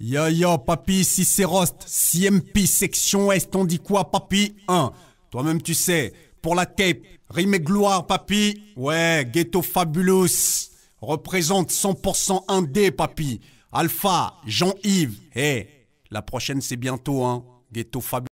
Yo yo, papy, si c'est CMP, section Est, on dit quoi, papi 1. Toi-même, tu sais, pour la tape rime et gloire, papi. Ouais, ghetto fabulous. Représente 100% indé, papi. Alpha, Jean-Yves. hé, eh, la prochaine c'est bientôt, hein. Ghetto fabulous.